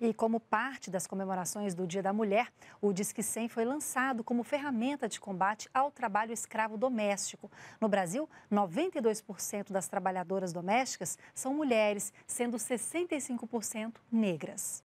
E como parte das comemorações do Dia da Mulher, o Disque 100 foi lançado como ferramenta de combate ao trabalho escravo doméstico. No Brasil, 92% das trabalhadoras domésticas são mulheres, sendo 65% negras.